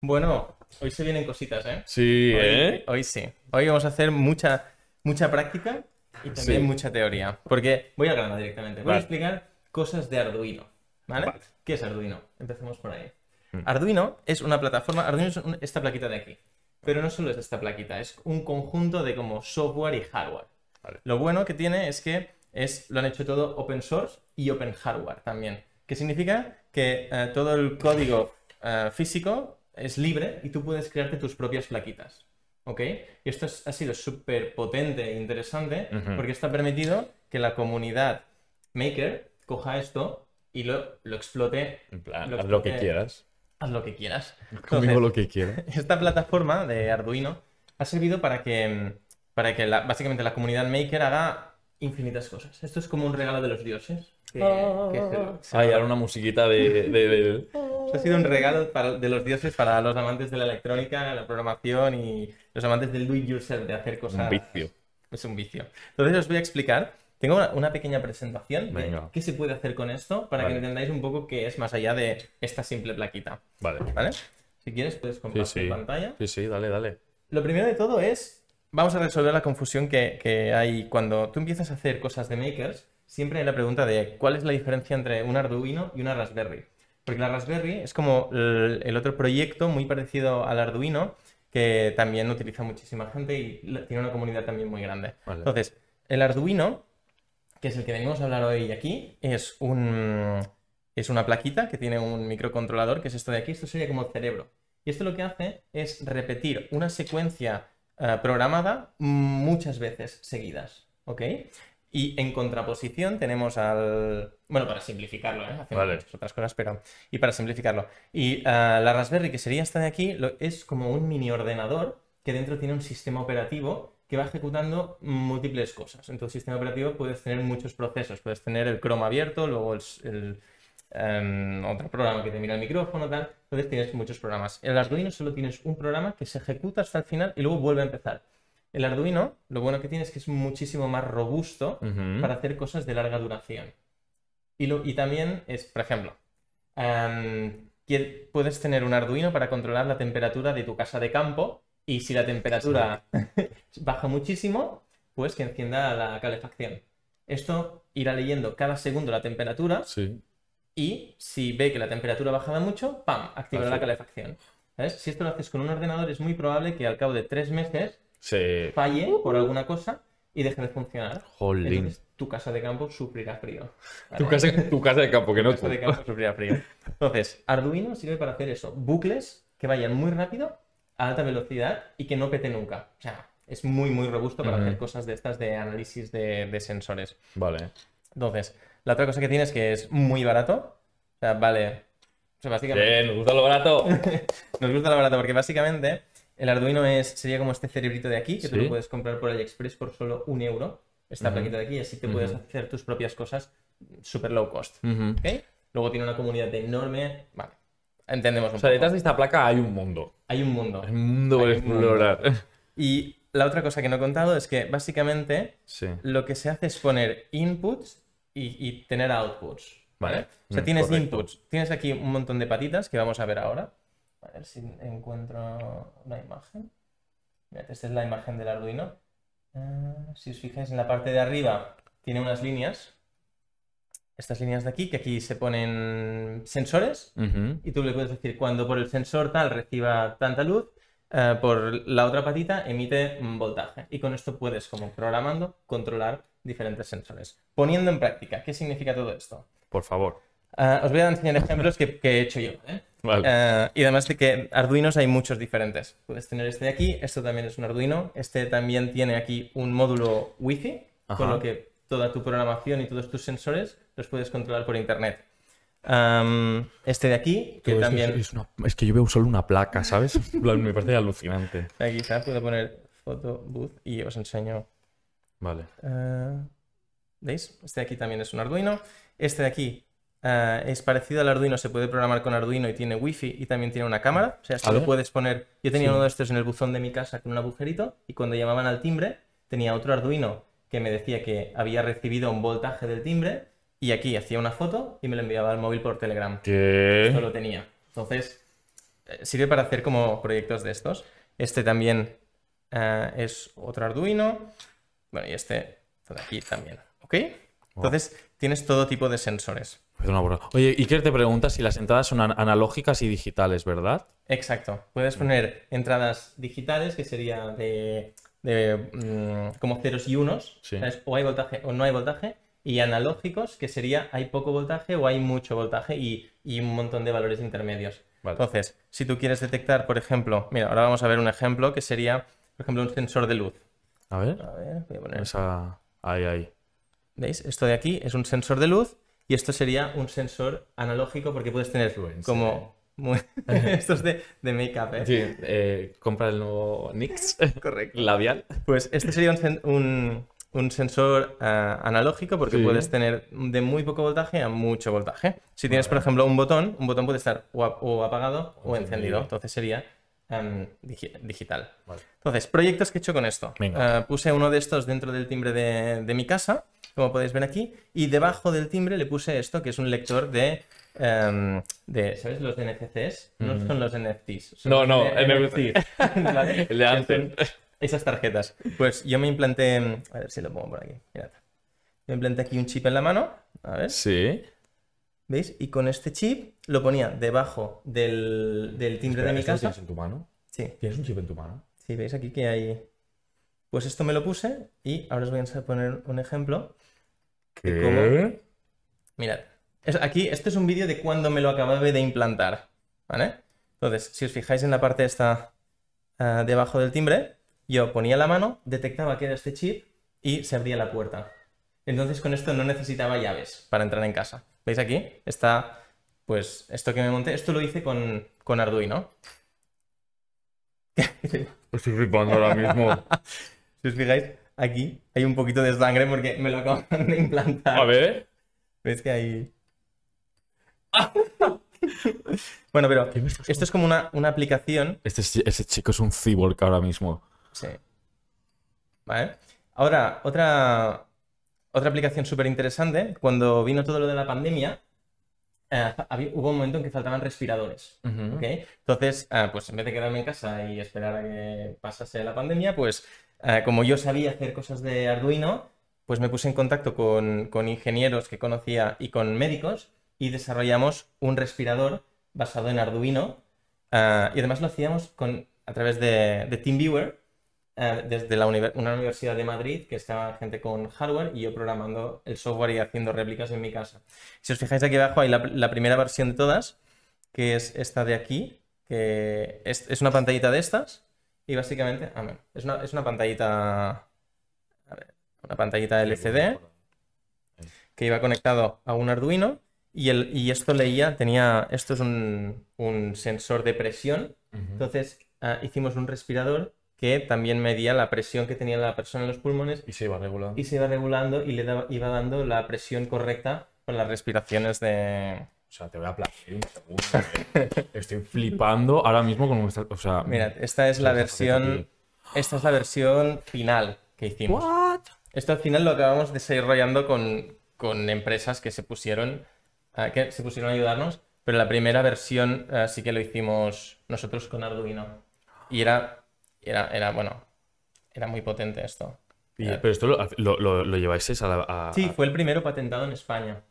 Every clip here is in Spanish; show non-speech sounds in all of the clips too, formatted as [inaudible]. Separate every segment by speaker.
Speaker 1: Bueno, hoy se vienen cositas, ¿eh? Sí, hoy, ¿eh? Hoy sí. Hoy vamos a hacer mucha, mucha práctica y también mucha teoría. Porque voy a hablar directamente. Voy a explicar cosas de Arduino. ¿Vale? qué es Arduino? Empecemos por ahí. Mm. Arduino es una plataforma. Arduino es esta plaquita de aquí. Pero no solo es esta plaquita, es un conjunto de como software y hardware. Lo bueno que tiene es que es, lo han hecho todo open source y open hardware también. Que significa que eh, todo el código eh, físico es libre y tú puedes crearte tus propias plaquitas. ¿Ok? Y esto ha sido súper potente e interesante porque está permitido que la comunidad maker coja esto y lo, explote. En plan, haz lo que quieras. Haz lo que quieras. Conmigo lo que quieras. [laughs] Esta plataforma de Arduino ha servido para que, para que la, básicamente la comunidad maker haga infinitas cosas. Esto es como un regalo de los dioses.
Speaker 2: Que, ahora
Speaker 1: una musiquita de, de, [laughs] Esto ha sido un regalo de los dioses para los amantes de la electrónica, la programación y los amantes del do yourself, de hacer cosas. Un vicio. Es un vicio. Entonces os voy a explicar. Tengo una, pequeña presentación de qué se puede hacer con esto para que entendáis un poco qué es más allá de esta simple plaquita. Vale. Si quieres, puedes compartir pantalla. Sí, sí, dale, dale. Lo primero de todo es, vamos a resolver la confusión que, que hay cuando tú empiezas a hacer cosas de makers. Siempre hay la pregunta de cuál es la diferencia entre un Arduino y una Raspberry. Porque la Raspberry es como el otro proyecto muy parecido al Arduino, que también utiliza muchísima gente y tiene una comunidad también muy grande. Entonces, el Arduino, que es el que venimos a hablar hoy aquí, es un es una plaquita que tiene un microcontrolador, que es esto de aquí, esto sería como el cerebro. Y esto lo que hace es repetir una secuencia eh, programada muchas veces seguidas, ¿ok? Y en contraposición tenemos al. Bueno, para simplificarlo, ¿eh? Hacemos otras cosas, pero. Y para simplificarlo. Y ah, la Raspberry, que sería esta de aquí, es como un mini ordenador que dentro tiene un sistema operativo que va ejecutando múltiples cosas. En tu sistema operativo puedes tener muchos procesos. Puedes tener el Chrome abierto, luego el, em, otro programa que te mira el micrófono, tal. Entonces tienes muchos programas. En el Arduino solo tienes un programa que se ejecuta hasta el final y luego vuelve a empezar. El Arduino, lo bueno que tiene es que es muchísimo más robusto para hacer cosas de larga duración. Y, y también es, por ejemplo, puedes tener un Arduino para controlar la temperatura de tu casa de campo y si la temperatura [laughs] baja muchísimo, pues que encienda la calefacción. Esto irá leyendo cada segundo la temperatura y si ve que la temperatura ha bajado mucho, ¡pam!, activa la calefacción. Si esto lo haces con un ordenador es muy probable que al cabo de tres meses se... falle por alguna cosa y deje de funcionar. Jolín. Entonces, tu casa de campo sufrirá frío. Tu, casa, tu, casa, de campo, que no tu. casa de campo sufrirá frío. Entonces, Arduino sirve para hacer eso. Bucles que vayan muy rápido, a alta velocidad y que no pete nunca. O sea, es muy, muy robusto para hacer cosas de estas de análisis de, sensores. Vale. Entonces, la otra cosa que tiene es que es muy barato. O sea, vale. nos gusta lo barato. [laughs] nos gusta lo barato porque básicamente el Arduino es, sería como este cerebrito de aquí, que tú lo puedes comprar por AliExpress por solo un euro. Esta plaquita de aquí, así te puedes hacer tus propias cosas mm, super low cost. Luego tiene una comunidad enorme. Vale. Entendemos un O sea, detrás de esta placa hay un mundo. Hay un mundo. Hay un mundo por explorar. Y la otra cosa que no he contado es que básicamente lo que se hace es poner inputs y, tener outputs. Vale. O sea, tienes inputs. Tienes aquí un montón de patitas que vamos a ver ahora. A ver si encuentro una imagen. esta es la imagen del Arduino. Eh, si os fijáis en la parte de arriba, tiene unas líneas. Estas líneas de aquí, que aquí se ponen sensores. Y tú le puedes decir, cuando por el sensor tal reciba tanta luz, eh, por la otra patita emite un voltaje. Y con esto puedes, como programando, controlar diferentes sensores. Poniendo en práctica, ¿qué significa todo esto? Por favor. Ah, os voy a enseñar ejemplos que, he hecho yo. ¿eh? Ah, y además de que Arduinos hay muchos diferentes. Puedes tener este de aquí, esto también es un Arduino, este también tiene aquí un módulo Wi-Fi, con lo que toda tu programación y todos tus sensores los puedes controlar por Internet. este de aquí, que también...
Speaker 2: Es, que yo veo solo una placa, ¿sabes? [laughs] Me parece alucinante.
Speaker 1: Aquí quizás puedo poner foto booth y os enseño. Vale. Ah, ¿Veis? Este de aquí también es un Arduino. Este de aquí eh, es parecido al Arduino, se puede programar con Arduino y tiene wifi y también tiene una cámara. O sea, lo puedes poner. Yo tenía uno de estos en el buzón de mi casa con un agujerito y cuando llamaban al timbre tenía otro Arduino que me decía que había recibido un voltaje del timbre y aquí hacía una foto y me lo enviaba al móvil por Telegram. ¿Qué? lo tenía. Entonces, eh, sirve para hacer como proyectos de estos. Este también eh, es otro Arduino. Bueno, y este de aquí también. ¿Ok? Entonces, tienes todo tipo de sensores.
Speaker 2: Oye, Iker te pregunta si las entradas son analógicas y digitales, ¿verdad?
Speaker 1: Exacto. Puedes mm. poner entradas digitales, que sería de,
Speaker 2: mm, como ceros
Speaker 1: y unos, o hay voltaje o no hay voltaje, y analógicos, que sería hay poco voltaje o hay mucho voltaje y, un montón de valores intermedios. Entonces, si tú quieres detectar, por ejemplo, mira, ahora vamos a ver un ejemplo que sería, por ejemplo, un sensor de luz. A ver. A ver, voy a poner. Esa... Ahí, ahí. ¿Veis? Esto de aquí es un sensor de luz y esto sería un sensor analógico porque puedes tener como [laughs] estos de, de make-up. ¿eh? Sí, eh, compra el nuevo NYX [laughs] Correcto. labial. Pues este sería un, sensor eh, analógico porque puedes tener de muy poco voltaje a mucho voltaje. Si tienes, por ejemplo, un botón, un botón puede estar o, apagado o, encendido. Entonces sería em, digital. Entonces, proyectos que he hecho con esto. Eh, puse uno de estos dentro del timbre de, de mi casa como podéis ver aquí, y debajo del timbre le puse esto, que es un lector de... Em, de ¿Sabes los NFCs? No mm. son los NFTs. no, no, NFTs. [laughs] El Esas tarjetas. Pues yo me implanté... A ver si lo pongo por aquí. Mirad. Me implanté aquí un chip en la mano.
Speaker 2: A ver. Sí.
Speaker 1: ¿Veis? Y con este chip lo ponía debajo
Speaker 2: del, timbre de mi casa. ¿Tienes en tu mano? Sí. ¿Tienes un chip en tu mano?
Speaker 1: Sí, veis aquí que hay... Pues esto me lo puse y ahora os voy a poner un ejemplo.
Speaker 2: ¿Qué?
Speaker 1: Mirad, aquí, este es un vídeo de cuando me lo acababa de implantar, ¿vale? Entonces, si os fijáis en la parte esta ah, debajo del timbre, yo ponía la mano, detectaba que era este chip y se abría la puerta. Entonces con esto no necesitaba llaves para entrar en casa. ¿Veis aquí? Está, pues, esto que me monté, esto lo hice con, con Arduino.
Speaker 2: [laughs] Estoy flipando ahora mismo.
Speaker 1: si os fijáis, Aquí hay un poquito de sangre porque me lo acaban de implantar. A ver. ¿Ves que hay...? bueno, pero esto es como una, aplicación.
Speaker 2: Este, ese chico es un cyborg ahora mismo. Sí.
Speaker 1: Vale. Ahora, otra, otra aplicación súper interesante. Cuando vino todo lo de la pandemia, eh, hubo un momento en que faltaban respiradores. Entonces, eh, pues en vez de quedarme en casa y esperar a que pasase la pandemia, pues Ah, como yo sabía hacer cosas de Arduino, pues me puse en contacto con, ingenieros que conocía y con médicos y desarrollamos un respirador basado en Arduino. Ah, y además lo hacíamos con, a través de, de TeamViewer, ah, desde una universidad de Madrid, que estaba gente con hardware y yo programando el software y haciendo réplicas en mi casa. Si os fijáis aquí abajo hay la, primera versión de todas, que es esta de aquí, que es una pantallita de estas. Y básicamente, es una, es una pantallita, a una pantallita LCD que iba conectado a un Arduino y, el, y esto leía, tenía, esto es un, sensor de presión, entonces ah, hicimos un respirador que también medía la presión que tenía la persona en los pulmones. Y se iba regulando. Y se iba regulando y le iba dando la presión correcta con las respiraciones de, o sea, te voy a aplaudir un segundo. Estoy
Speaker 2: flipando ahora mismo con O sea, Mira, esta es la versión.
Speaker 1: Esta es la versión final que hicimos. ¿What? Esto al final lo acabamos desarrollando con, con empresas que se pusieron. Ah, que se pusieron a ayudarnos. Pero la primera versión ah, sí que lo hicimos nosotros con Arduino. Y era. Era, era bueno. Era muy potente esto.
Speaker 2: Ah. pero esto lo, lleváis a, a. Sí,
Speaker 1: fue el primero patentado en España.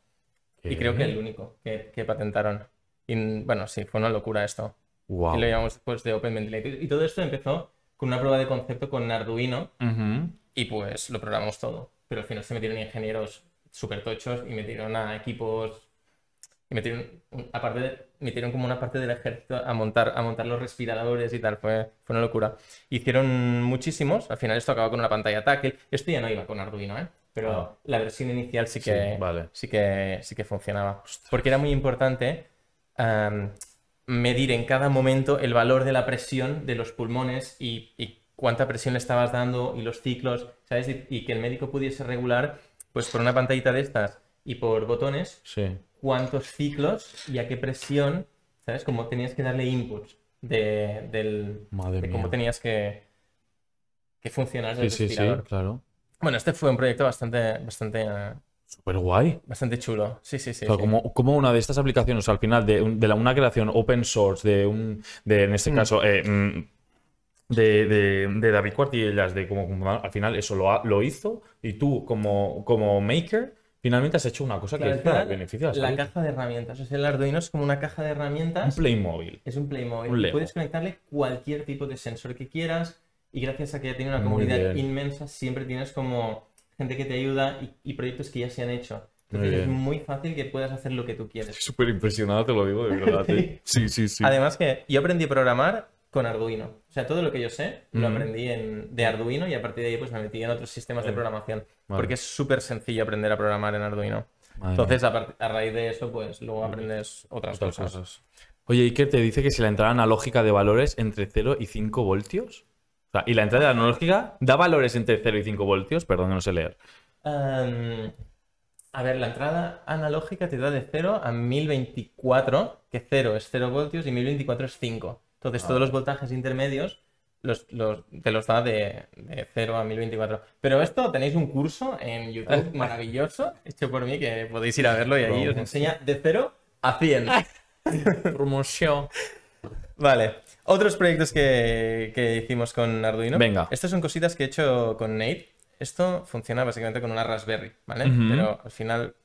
Speaker 1: Y creo que el único que, patentaron. Y bueno, sí, fue una locura esto. Y lo llamamos después de Open Ventilator. Y todo esto empezó con una prueba de concepto con Arduino y pues lo programamos todo. Pero al final se metieron ingenieros súper tochos y metieron a equipos y metieron, aparte de, metieron como una parte del ejército a montar, a montar los respiradores y tal, fue, fue una locura. Hicieron muchísimos, al final esto acabó con una pantalla táctil. Esto ya no iba con Arduino, ¿eh? pero ah. la versión inicial sí que, sí, que, sí que funcionaba. Porque era muy importante medir en cada momento el valor de la presión de los pulmones y, cuánta presión le estabas dando y los ciclos, ¿sabes? Y, que el médico pudiese regular, pues por una pantallita de estas y por botones, cuántos ciclos y a qué presión, ¿sabes? Como tenías que darle inputs de, del, cómo tenías que, que funcionar. el sí, sí, claro. Bueno, este fue un proyecto bastante, bastante eh,
Speaker 2: Súper guay.
Speaker 1: Bastante chulo. Sí, sí, sí. Como,
Speaker 2: como, una de estas aplicaciones, al final, de, una creación open source, de un. en este mm. caso. Eh, mm, de, de, de, David ellas, de como al final eso lo, hizo y tú como, como maker finalmente has hecho una cosa que te La caja
Speaker 1: de herramientas. O el Arduino es como una caja de herramientas. Un Playmobil. Es un Playmobil. Un Puedes conectarle cualquier tipo de sensor que quieras, y gracias a que ya tiene una comunidad inmensa, siempre tienes como gente que te ayuda y, proyectos que ya se han hecho. Entonces es muy fácil que puedas hacer lo que tú quieres.
Speaker 2: Estoy súper impresionado, te lo digo de verdad. ¿eh? [laughs] sí, sí, sí. Además
Speaker 1: que yo aprendí a programar con Arduino. O sea, todo lo que yo sé lo mm. aprendí de Arduino y a partir de ahí pues me metí en otros sistemas de programación. Porque es súper sencillo aprender a programar en Arduino. Entonces, a, raíz de eso, pues luego aprendes
Speaker 2: otras, cosas. Oye, Iker te dice que si la entrada analógica de valores entre 0 y 5 voltios y la entrada analógica da valores entre 0 y 5 voltios, perdón, no sé leer.
Speaker 1: Em, a ver, la entrada analógica te da de 0 a 1024, que 0 es 0 voltios y 1024 es 5. Entonces ah. todos los voltajes intermedios los, te los da de, de, 0 a 1024. Pero esto tenéis un curso en YouTube [laughs] maravilloso, hecho por mí, que podéis ir a verlo y ahí os enseña de 0 a 100. [laughs] Promoción. Vale. Otros proyectos que, hicimos con Arduino. Venga. Estas son cositas que he hecho con Nate. Esto funciona básicamente con una Raspberry, ¿vale? Pero al final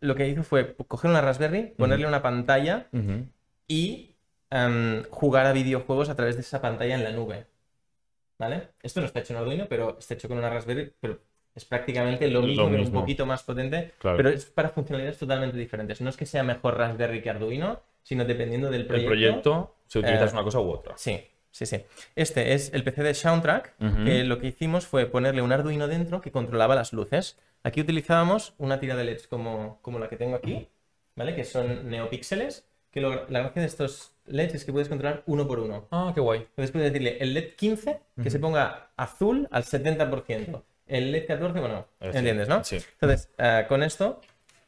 Speaker 1: lo que hizo fue coger una Raspberry, ponerle una pantalla y em, jugar a videojuegos a través de esa pantalla en la nube. ¿Vale? Esto no está hecho en Arduino, pero está hecho con una Raspberry, pero es prácticamente lo mismo, un poquito más potente. Pero es para funcionalidades totalmente diferentes. No es que sea mejor Raspberry que Arduino, sino dependiendo del proyecto. El proyecto, si utilizas eh, una cosa u otra. Sí, sí, sí. Este es el PC de Soundtrack, que lo que hicimos fue ponerle un Arduino dentro que controlaba las luces. Aquí utilizábamos una tira de LEDs como, como la que tengo aquí, ¿vale? Que son neopíxeles, que la gracia de estos LEDs es que puedes controlar uno por uno. Ah, qué guay. Entonces puedes decirle el LED 15 que se ponga azul al 70%. El LED 14, bueno, ¿entiendes, no? Sí. Entonces, eh, con esto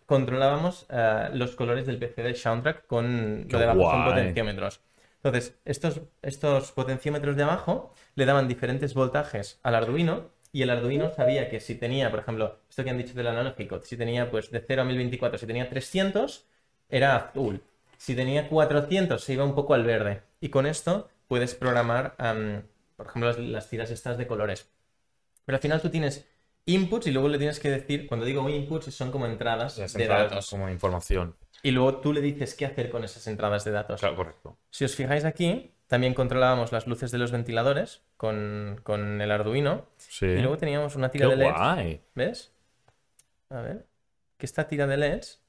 Speaker 1: controlábamos eh, los colores del PC de Soundtrack con lo potenciómetros. Entonces, estos, estos potenciómetros de abajo le daban diferentes voltajes al Arduino y el Arduino sabía que si tenía, por ejemplo, esto que han dicho del analógico, si tenía pues de 0 a 1024, si tenía 300, era azul. Si tenía 400, se iba un poco al verde. Y con esto puedes programar, por ejemplo, las tiras estas de colores. Pero al final tú tienes inputs y luego le tienes que decir, cuando digo inputs, son como entradas de datos.
Speaker 2: Como información.
Speaker 1: Y luego tú le dices qué hacer con esas
Speaker 2: entradas de datos. Claro, correcto.
Speaker 1: Si os fijáis aquí, también controlábamos las luces de los ventiladores con, el Arduino. Sí. Y luego teníamos una tira de LEDs. ¿Ves? A ver. Que esta tira de LEDs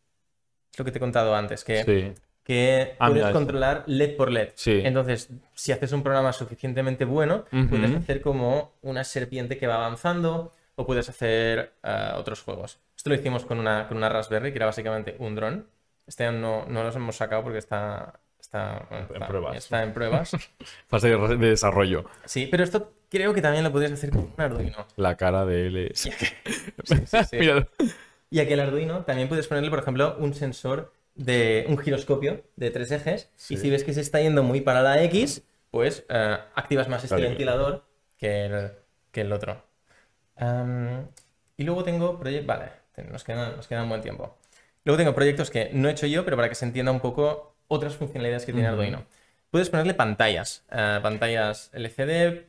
Speaker 1: es lo que te he contado antes, que, que puedes controlar LED por LED. Entonces, si haces un programa suficientemente bueno, puedes hacer como una serpiente que va avanzando o puedes hacer eh, otros juegos. Esto lo hicimos con una, con una Raspberry, que era básicamente un dron. Este año no, no los hemos sacado porque está, está, en, pruebas. está en pruebas.
Speaker 2: [laughs] Fase de desarrollo.
Speaker 1: Sí, pero esto creo que también lo podrías hacer con un Arduino.
Speaker 2: La cara de él [laughs] Sí, sí,
Speaker 1: [laughs] y aquí el Arduino también puedes ponerle, por ejemplo, un sensor de un giroscopio de tres ejes. Y si ves que se está yendo muy para la X, pues eh, activas más este ventilador que que el otro y luego tengo proyectos... Vale, nos nos queda buen tiempo. Luego tengo proyectos que no he hecho yo, pero para que se entienda un poco otras funcionalidades que tiene Arduino. Puedes ponerle pantallas, eh, pantallas LCD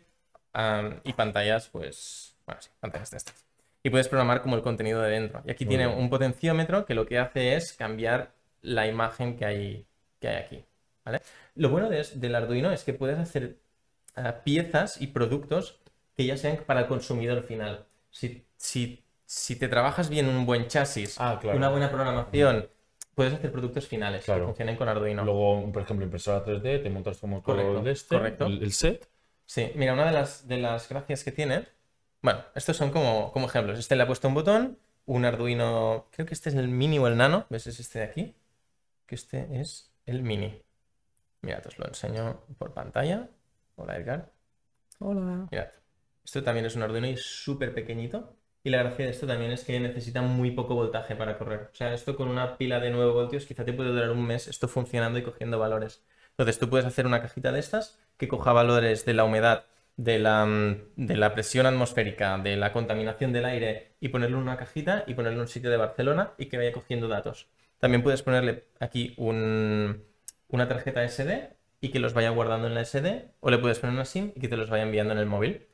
Speaker 1: y pantallas, pues, bueno, sí, pantallas de estas. Y puedes programar como el contenido de dentro. Y aquí tiene un potenciómetro que lo que hace es cambiar la imagen que hay, que hay aquí. Lo bueno de, del Arduino es que puedes hacer eh, piezas y productos que ya sean para el consumidor final. Si, si, te trabajas bien un buen chasis, ah, una buena programación, puedes hacer productos finales que funcionen con Arduino. Luego, por ejemplo, impresora 3D, te montas como correcto, de este, El, set. Sí, mira, una de las, de las gracias que tiene, bueno, estos son como, como ejemplos. Este le ha puesto un botón, un Arduino, creo que este es el mini o el nano, ¿ves? Es este de aquí, que este es el mini. Mira, os lo enseño por pantalla. Hola, Edgar. Hola. Mirad. Esto también es un Arduino y es súper pequeñito. Y la gracia de esto también es que necesita muy poco voltaje para correr. O sea, esto con una pila de 9 voltios quizá te puede durar un mes esto funcionando y cogiendo valores. Entonces tú puedes hacer una cajita de estas que coja valores de la humedad, de la, mm, presión atmosférica, de la contaminación del aire y ponerle una cajita y ponerlo en un sitio de Barcelona y que vaya cogiendo datos. También puedes ponerle aquí una tarjeta SD y que los vaya guardando en la SD o le puedes poner una SIM y que te los vaya enviando en el móvil.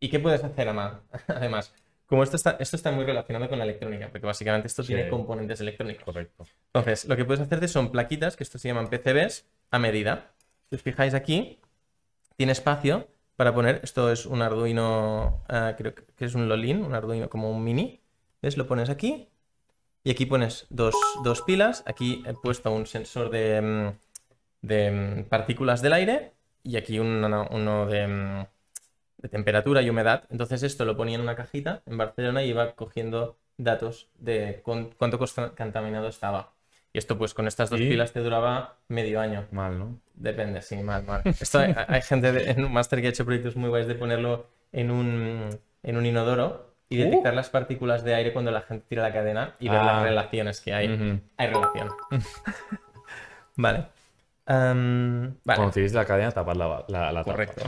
Speaker 1: ¿Y qué puedes hacer [laughs] además? Como esto está, esto está muy relacionado con la electrónica, porque básicamente esto tiene componentes electrónicos. Correcto. Entonces, lo que puedes hacerte son plaquitas, que esto se llaman PCBs, a medida. Si os fijáis aquí, tiene espacio para poner, esto es un Arduino, eh, creo que es un Lolin, un Arduino como un mini. ¿Ves? Lo pones aquí y aquí pones dos, pilas. Aquí he puesto un sensor de, mm, de mm, partículas del aire y aquí uno de mm, de temperatura y humedad. Entonces esto lo ponía en una cajita en Barcelona y iba cogiendo datos de cuánto contaminado estaba. Y esto pues con estas dos pilas te duraba medio año. Mal, ¿no? Depende, sí, mal, mal. Esto hay, gente en un máster que ha hecho proyectos muy guays de ponerlo en un, en un inodoro y uh. detectar las partículas de aire cuando la gente tira la cadena y ver las ah. relaciones que hay. Hay relación. [laughs] vale. Cuando tiréis la cadena, tapad la, la, Correcto.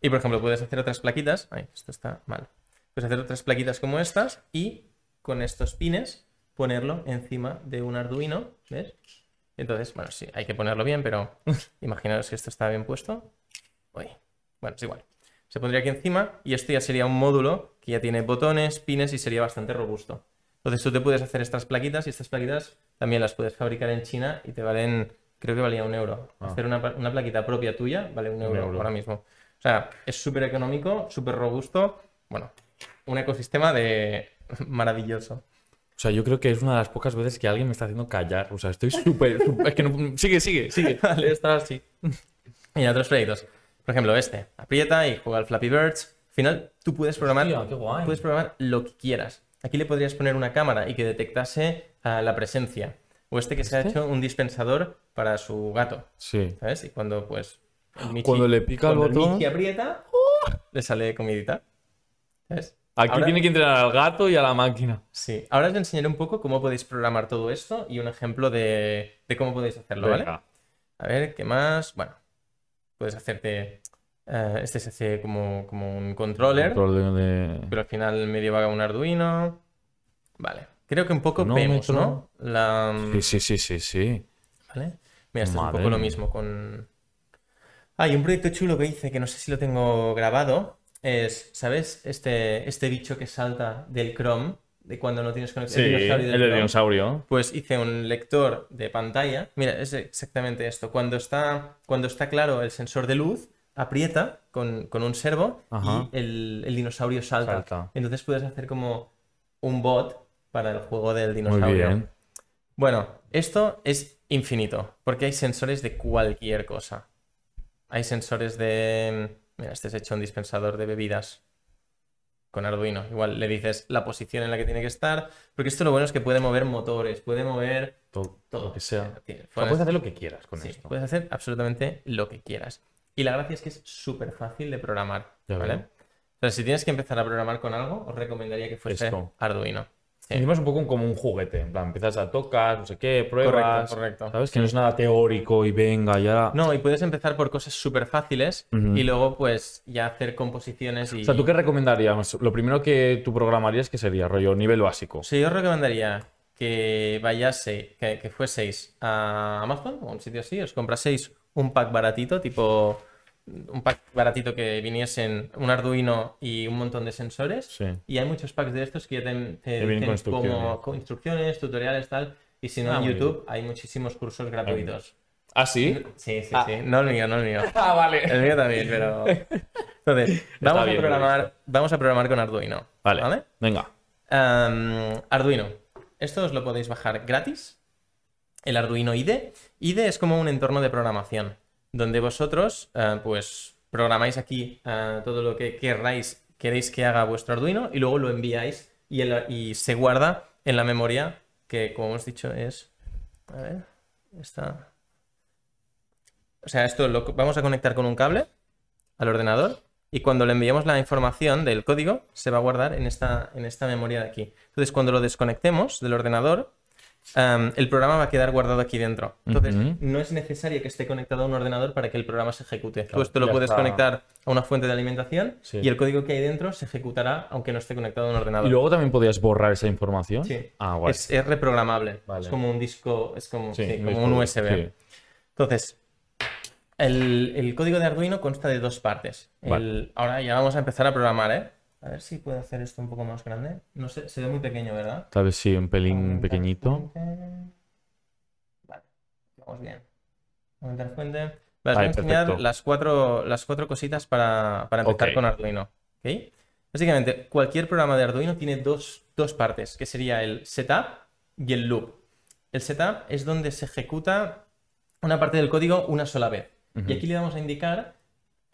Speaker 1: Y por ejemplo, puedes hacer otras plaquitas. Ay, esto está mal. Puedes hacer otras plaquitas como estas y con estos pines ponerlo encima de un Arduino. ¿Ves? Entonces, bueno, sí, hay que ponerlo bien, pero [laughs] imaginaros que esto está bien puesto. Bueno, es igual. Se pondría aquí encima y esto ya sería un módulo que ya tiene botones, pines y sería bastante robusto. Entonces tú te puedes hacer estas plaquitas y estas plaquitas también las puedes fabricar en China y te valen, creo que valía un euro. Ah. Hacer una, plaquita propia tuya vale euro, un euro. ahora mismo. O sea, es súper económico, súper robusto. Bueno,
Speaker 2: un ecosistema de [laughs] maravilloso. O sea, yo creo que es una de las pocas veces que alguien me está haciendo callar. O sea, estoy súper. [laughs] es que no... Sigue, sigue, sigue. [laughs] Vale, está así. Y
Speaker 1: otros proyectos. Por ejemplo, este. Aprieta y juega al Flappy Birds. Al final, tú puedes programar, qué guay. puedes programar lo que quieras. Aquí le podrías poner una cámara y que detectase ah, la presencia. O este que se ha ¿Este? hecho un dispensador para su gato. Sí. ¿Sabes? Y cuando pues cuando le pica el botón. y aprieta, ¡uh! le sale comidita. Aquí tiene que entrenar al gato y a la máquina. Sí, ahora os enseñaré un poco cómo podéis programar todo esto y un ejemplo de, cómo podéis hacerlo, ¿vale? A ver, ¿qué más? Bueno, puedes hacerte. Eh, este se hace como, un controller.
Speaker 2: Pero
Speaker 1: al final medio lleva a un Arduino. Vale. Creo que un poco vemos, ¿no?
Speaker 2: Sí, sí, sí, sí, Vale. Mira, esto es un poco lo mismo
Speaker 1: con. Hay un proyecto chulo que hice, que no sé si lo tengo grabado, es, ¿sabes? Este, este bicho que salta del Chrome, de cuando no tienes conexión. Sí, el dinosaurio. dinosaurio. Pues hice un lector de pantalla. Mira, es exactamente esto. Cuando está, cuando está claro el sensor de luz, aprieta con, un servo y el, dinosaurio salta. salta. Entonces puedes hacer como un bot para el juego del dinosaurio. Muy bien. Bueno, esto es infinito, porque hay sensores de cualquier cosa. Hay sensores de... Mira, este es hecho un dispensador de bebidas con Arduino. Igual le dices la posición en la que tiene que estar, porque esto lo bueno es que puede mover motores, puede mover
Speaker 2: todo, lo que sea. puedes hacer lo que quieras con sí, esto.
Speaker 1: Puedes hacer absolutamente lo que quieras. Y la gracia es que es súper fácil de programar. ¿vale? si tienes que empezar a programar con algo,
Speaker 2: os recomendaría que fuese Arduino. Encima es un poco como un juguete, en plan, empiezas a tocar, no sé qué, pruebas. Correcto, ¿Sabes? Que no es nada teórico y venga, ya. No, y puedes empezar por cosas súper
Speaker 1: fáciles y luego, pues, ya hacer composiciones y. O sea, ¿tú qué
Speaker 2: recomendarías? Lo primero que tú programarías, ¿qué sería? Rollo, nivel básico. Sí,
Speaker 1: yo recomendaría que vayase, que, que fueseis a Amazon o un sitio así, os compraseis un pack baratito, tipo un pack baratito que viniesen un Arduino y un montón de sensores. Y hay muchos packs de estos que ya te, como instrucciones, tutoriales, tal. Y si no, ah, en YouTube hay muchísimos cursos ah, gratuitos. ¿Ah, sí? Sí, sí, sí. Ah. No el mío, no el mío. [laughs] ah, vale. El mío también, pero. [laughs] Entonces, vamos, a programar, vamos a programar con Arduino. Vale. Venga. Arduino. Esto os lo podéis bajar gratis. El Arduino IDE. IDE es como un entorno de programación donde vosotros eh, pues programáis aquí eh, todo lo que queráis, queréis que haga vuestro Arduino y luego lo enviáis y, se guarda en la memoria que como hemos dicho es... A ver, está... O sea, esto lo vamos a conectar con un cable al ordenador y cuando le enviamos la información del código se va a guardar en esta, en esta memoria de aquí. Entonces cuando lo desconectemos del ordenador el programa va a quedar guardado aquí dentro. Entonces, no es necesario que esté conectado a un ordenador para que el programa se ejecute. Tú esto pues lo puedes conectar a una fuente de alimentación y el código que hay dentro se ejecutará aunque no esté conectado a un ordenador. ¿Y luego
Speaker 2: también podías borrar esa información? Sí. Ah, Es,
Speaker 1: reprogramable. Es como un disco, es como, un, USB. Entonces, el, código de Arduino consta de dos partes. ahora ya vamos a empezar a programar, ¿eh? A ver si puedo hacer esto un poco más grande. No sé, se ve muy pequeño, ¿verdad?
Speaker 2: Tal vez sí, un pelín pequeñito.
Speaker 1: Vale, vamos bien. Aumentar voy
Speaker 2: a enseñar
Speaker 1: las cuatro, las cuatro cositas para, para empezar con Arduino. Básicamente, cualquier programa de Arduino tiene dos, partes, que sería el setup y el loop. El setup es donde se ejecuta una parte del código una sola vez. Y aquí le vamos a indicar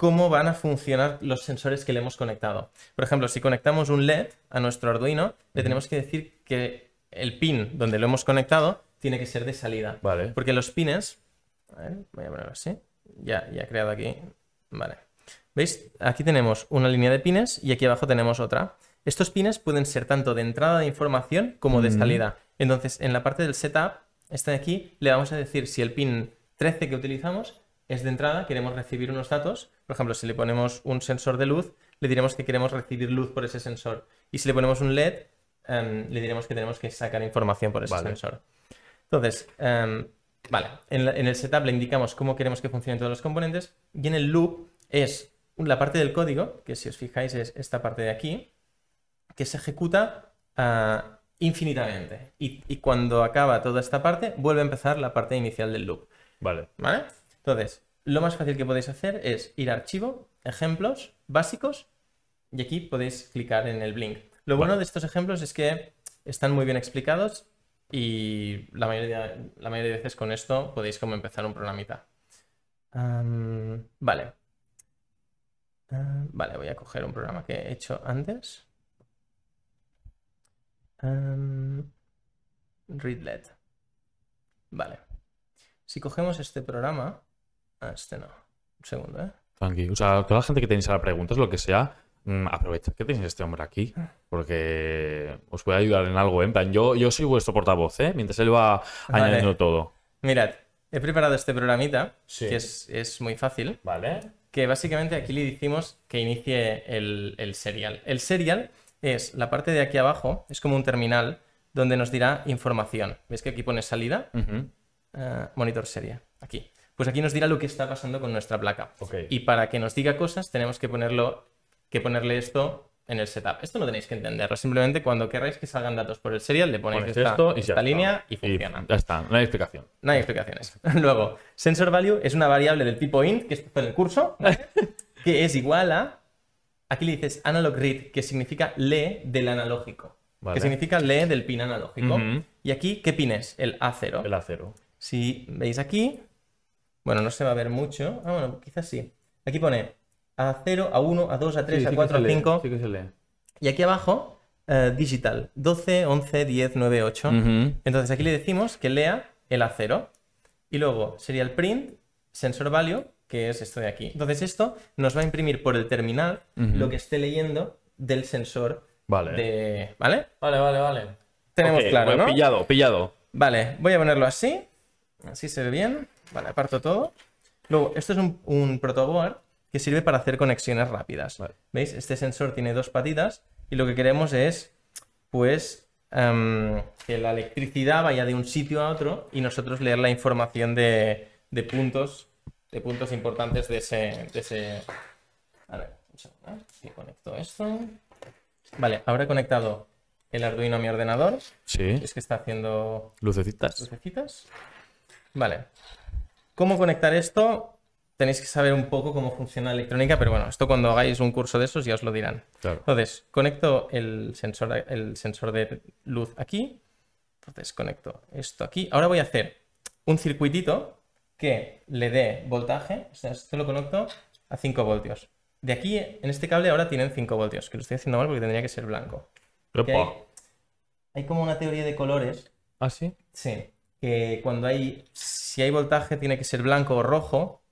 Speaker 1: cómo van a funcionar los sensores que le hemos conectado. Por ejemplo, si conectamos un LED a nuestro Arduino, le tenemos que decir que el pin donde lo hemos conectado tiene que ser de salida. Porque los pines... A voy a ponerlo así. Ya, ya he creado aquí. Vale. ¿Veis? Aquí tenemos una línea de pines y aquí abajo tenemos otra. Estos pines pueden ser tanto de entrada de información como de salida. Entonces, en la parte del setup, esta de aquí, le vamos a decir si el pin 13 que utilizamos es de entrada, queremos recibir unos datos, por ejemplo, si le ponemos un sensor de luz, le diremos que queremos recibir luz por ese sensor. Y si le ponemos un LED, em, le diremos que tenemos que sacar información por ese sensor. Entonces, em, vale, en, el setup le indicamos cómo queremos que funcionen todos los componentes. Y en el loop es la parte del código, que si os fijáis es esta parte de aquí, que se ejecuta ah, infinitamente. Y, y cuando acaba toda esta parte, vuelve a empezar la parte inicial del loop. Vale. ¿Vale? Entonces, lo más fácil que podéis hacer es ir a archivo, ejemplos, básicos, y aquí podéis clicar en el Blink. Lo bueno, de estos ejemplos es que están muy bien explicados y la mayoría, la mayoría de veces con esto podéis como empezar un programita. vale. vale, voy a coger un programa que he hecho antes. Readlet. Vale. Si cogemos este programa, Ah, este no. Un segundo,
Speaker 2: ¿eh? Tranqui. O sea, toda la gente que tenéis a la preguntas, lo que sea, aprovecha mm, aprovechad que tenéis este hombre aquí, porque os puede ayudar en algo, ¿eh? En plan, yo, yo soy vuestro portavoz, ¿eh? Mientras él va añadiendo todo.
Speaker 1: Mirad, he preparado este programita, que es, muy fácil. Vale. Que básicamente aquí le decimos que inicie el, serial. El serial es la parte de aquí abajo, es como un terminal donde nos dirá información. ¿Ves que aquí pone salida? Ah, monitor serie, aquí. Pues aquí nos dirá lo que está pasando con nuestra placa. Y para que nos diga cosas tenemos que, ponerlo, que ponerle esto en el setup. Esto no tenéis que entenderlo. Simplemente cuando queráis que salgan datos por el serial, le ponéis, esta,
Speaker 2: línea y funciona. ya está, no hay explicación.
Speaker 1: No hay explicaciones. [laughs] Luego, sensor value es una variable del tipo int, que está en el curso, [laughs] que es igual a. Aquí le dices analog read, que significa lee del analógico. Que significa lee del pin analógico. Y aquí, ¿qué pin es? El A0. El A0. Si veis aquí, bueno, no se va a ver mucho. Ah, bueno, quizás sí. Aquí pone a 0, a 1, a 2, a 3, a 4, a 5. Sí que se lee. Y aquí abajo, eh, digital. 12, 11, 10, 9, 8. Entonces aquí le decimos que lea el A0. Y luego sería el print, sensor value, que es esto de aquí. Entonces esto nos va a imprimir por el terminal lo que esté leyendo del sensor. Vale. ¿Vale? Vale, vale, vale. Tenemos claro, bueno, ¿no? Pillado, pillado. Vale, voy a ponerlo así. Así se ve bien. Vale, aparto todo. Luego, esto es un, protoboard que sirve para hacer conexiones rápidas. ¿Veis? Este sensor tiene dos patitas y lo que queremos es, pues, em, que la electricidad vaya de un sitio a otro y nosotros leer la información de, puntos, de puntos importantes de ese... A ver, un segundo. ¿eh? Si conecto esto. Vale, ahora he conectado el Arduino a mi ordenador. Sí. Es que está haciendo... Lucecitas. Lucecitas. Vale. ¿Cómo conectar esto? Tenéis que saber un poco cómo funciona la electrónica, pero bueno, esto cuando hagáis un curso de esos ya os lo dirán. Entonces, conecto el sensor, el sensor de luz aquí. Entonces, conecto esto aquí. Ahora voy a hacer un circuitito que le dé voltaje. O sea, esto lo conecto a 5 voltios. De aquí, en este cable ahora tienen 5 voltios, que lo estoy haciendo mal porque tendría que ser blanco. Hay, hay, como una teoría de colores. ¿Ah, sí? Sí que cuando hay, si hay voltaje tiene que ser blanco o rojo,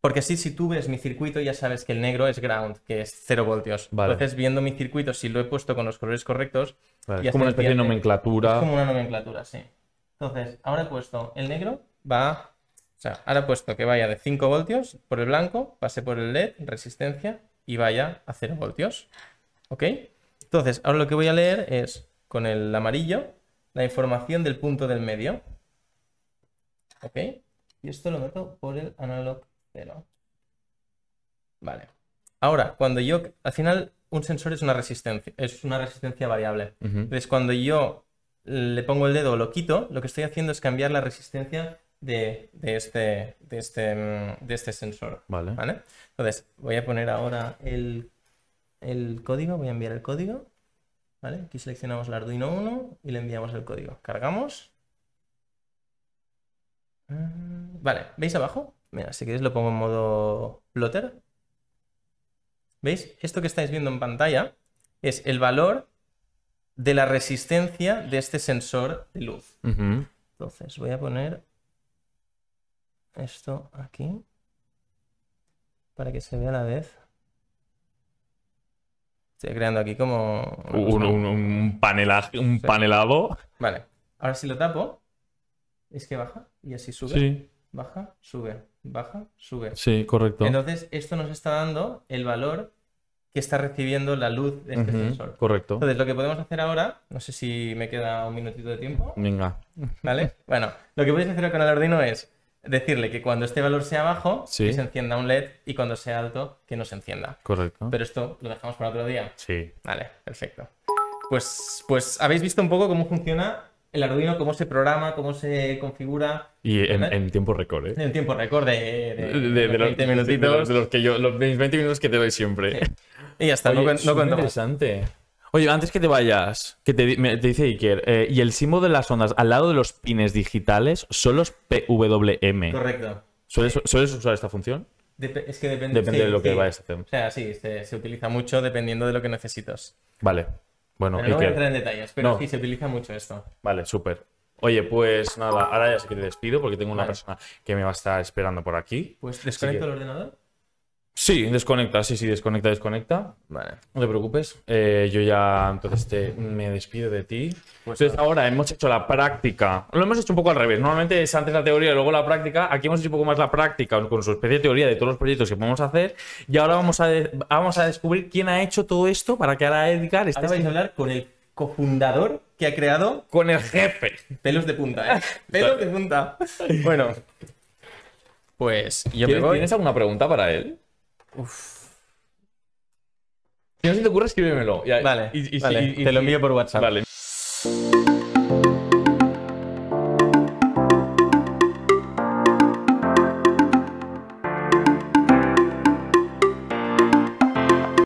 Speaker 1: porque así si tú ves mi circuito ya sabes que el negro es ground, que es 0 voltios. Entonces viendo mi circuito, si lo he puesto con los colores correctos... es como una especie de nomenclatura. Es como una nomenclatura, sí. Entonces, ahora he puesto el negro, va... O sea, ahora he puesto que vaya de 5 voltios por el blanco, pase por el LED, resistencia, y vaya a 0 voltios. ¿Ok? Entonces, ahora lo que voy a leer es con el amarillo, la información del punto del medio. ¿Ok? Y esto lo meto por el analog 0. Vale. Ahora, cuando yo... Al final, un sensor es una resistencia, es una resistencia variable. Entonces, cuando yo le pongo el dedo o lo quito, lo que estoy haciendo es cambiar la resistencia de, este, de, este, de este sensor. Entonces, voy a poner ahora el, el código, voy a enviar el código. ¿vale? Aquí seleccionamos el Arduino 1 y le enviamos el código. Cargamos. Mm, vale, ¿veis abajo? Mira, si queréis lo pongo en modo plotter. ¿Veis? Esto que estáis viendo en pantalla es el valor de la resistencia de este sensor de luz. Entonces, voy a poner esto aquí para que se vea a la vez. Estoy creando aquí como...
Speaker 2: Un, un, un, panelado.
Speaker 1: Vale. Ahora si lo tapo, es que baja y así sube. Sí. Baja, sube, baja, sube. Sí, correcto. Entonces, esto nos está dando el valor que está recibiendo la luz de este sensor. Correcto. Entonces, lo que podemos hacer ahora, no sé si me queda un minutito de tiempo. Venga. ¿Vale? Bueno, lo que podéis hacer con el Arduino es decirle que cuando este valor sea bajo, que se encienda un LED y cuando sea alto, que no se encienda. Correcto. Pero esto lo dejamos para otro día. Sí. Vale, perfecto. Pues, pues habéis visto un poco cómo funciona el Arduino, cómo se programa, cómo se configura. Y en, tiempo récord, ¿eh? En tiempo récord de, los 20 minutitos.
Speaker 2: que yo, los 20 minutos que te doy siempre. [laughs] Y ya está, no, no, no interesante. Oye, antes que te vayas, que te, dice Iker, eh, y el símbolo de las ondas al lado de los pines digitales son los PWM. Correcto. ¿Sueles, usar esta función?
Speaker 1: es que depende, de lo que vayas a hacer. O sea, sí, se, utiliza mucho dependiendo de lo que necesitas.
Speaker 2: Vale. Bueno, pero no voy a entrar en detalles, pero sí, se utiliza mucho esto. Vale, súper. Oye, pues nada, ahora ya sé que te despido porque tengo una persona que me va a estar esperando por aquí. Pues desconecto el ordenador. Sí, desconecta, sí, sí, desconecta, desconecta. Vale. No te preocupes. Eh, yo ya entonces me despido de ti. Pues entonces ahora hemos hecho la práctica. Lo hemos hecho un poco al revés. Normalmente es antes la teoría y luego la práctica. Aquí hemos hecho un poco más la práctica con su especie de teoría de todos los proyectos que podemos hacer. Y ahora vamos a, vamos a descubrir quién ha hecho todo esto para que ahora Edgar esté...
Speaker 1: Ahora vais a hablar con el cofundador que ha creado... Con el jefe. Pelos de punta, ¿eh?
Speaker 2: [laughs] Pelos de punta. bueno. Pues yo ¿Tienes alguna pregunta para él? Uff Si no se te ocurre, escríbemelo. Vale, te lo envío por WhatsApp. Vale,